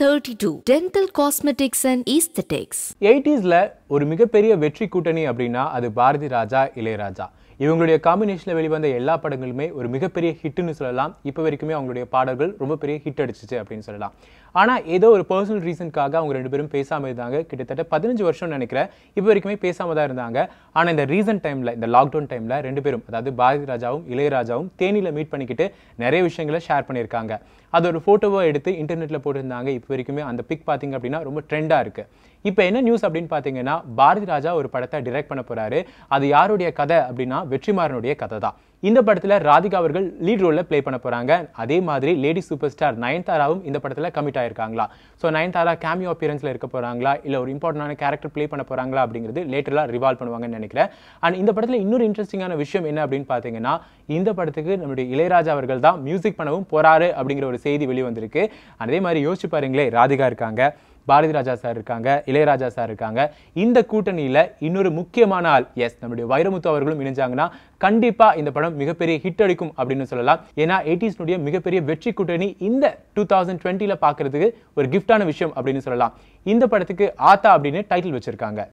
32 Dental Cosmetics and Aesthetics ஒரு மிகப்பெரிய வெற்றி கூட்டணி அப்படின்னா அது பாரதி ராஜா இளையராஜா இவங்களுடைய காம்பினேஷனில் வெளிவந்த எல்லா படங்களுமே ஒரு மிகப்பெரிய ஹிட்டுன்னு சொல்லலாம் இப்போ வரைக்குமே அவங்களுடைய பாடல்கள் ரொம்ப பெரிய ஹிட் அடிச்சிச்சு அப்படின்னு சொல்லலாம் ஆனால் ஏதோ ஒரு பர்சனல் ரீசனுக்காக அவங்க ரெண்டு பேரும் பேசாமல் இருந்தாங்க கிட்டத்தட்ட பதினஞ்சு வருஷம்னு நினைக்கிறேன் இப்போ வரைக்குமே பேசாமல் தான் இருந்தாங்க ஆனால் இந்த ரீசன்ட் டைமில் இந்த லாக்டவுன் டைமில் ரெண்டு பேரும் அதாவது பாரதி ராஜாவும் இளையராஜாவும் தேனியில் மீட் பண்ணிக்கிட்டு நிறைய விஷயங்களை ஷேர் பண்ணியிருக்காங்க அது ஒரு ஃபோட்டோவை எடுத்து இன்டர்நெட்டில் போட்டிருந்தாங்க இப்போ வரைக்குமே அந்த பிக் பார்த்திங்க அப்படின்னா ரொம்ப ட்ரெண்டாக இருக்குது இப்போ என்ன நியூஸ் அப்படின்னு பார்த்தீங்கன்னா பாரதி ராஜா ஒரு படத்தை டிரெக்ட் பண்ண போகிறாரு அது யாருடைய கதை அப்படின்னா வெற்றிமாறனுடைய கதை தான் இந்த படத்தில் ராதிகா அவர்கள் லீட் ரோலில் ப்ளே பண்ண போகிறாங்க அதே மாதிரி லேடி சூப்பர் ஸ்டார் நயன்தாராவும் இந்த படத்தில் கமிட் ஆயிருக்காங்களா ஸோ நயன்தாரா கேமியோ அப்பியரன்ஸில் இருக்க போகிறாங்களா இல்லை ஒரு இம்பார்ட்டண்டான கேரக்டர் ப்ளே பண்ண போகிறாங்களா அப்படிங்கிறது லேட்டராக ரிவால்வ் பண்ணுவாங்கன்னு நினைக்கிறேன் அண்ட் இந்த படத்தில் இன்னொரு இன்ட்ரெஸ்டிங்கான விஷயம் என்ன அப்படின்னு பார்த்தீங்கன்னா இந்த படத்துக்கு நம்முடைய இளையராஜா அவர்கள் தான் மியூசிக் பண்ணவும் போகிறாரு அப்படிங்கிற ஒரு செய்தி வெளிவந்திருக்கு அதே மாதிரி யோசிச்சு பாருங்களே ராதிகா இருக்காங்க பாரதி ராஜா சார் இருக்காங்க இளையராஜா சார் இருக்காங்க இந்த கூட்டணியில் இன்னொரு முக்கியமான ஆள் எஸ் நம்முடைய வைரமுத்து அவர்களும் இணைஞ்சாங்கன்னா கண்டிப்பாக இந்த படம் மிகப்பெரிய ஹிட் அடிக்கும் அப்படின்னு சொல்லலாம் ஏன்னா எயிட்டிஸ்னுடைய மிகப்பெரிய வெற்றி கூட்டணி இந்த டூ தௌசண்ட் டுவெண்ட்டியில் பார்க்குறதுக்கு ஒரு கிஃப்டான விஷயம் அப்படின்னு சொல்லலாம் இந்த படத்துக்கு ஆத்தா அப்படின்னு டைட்டில் வச்சுருக்காங்க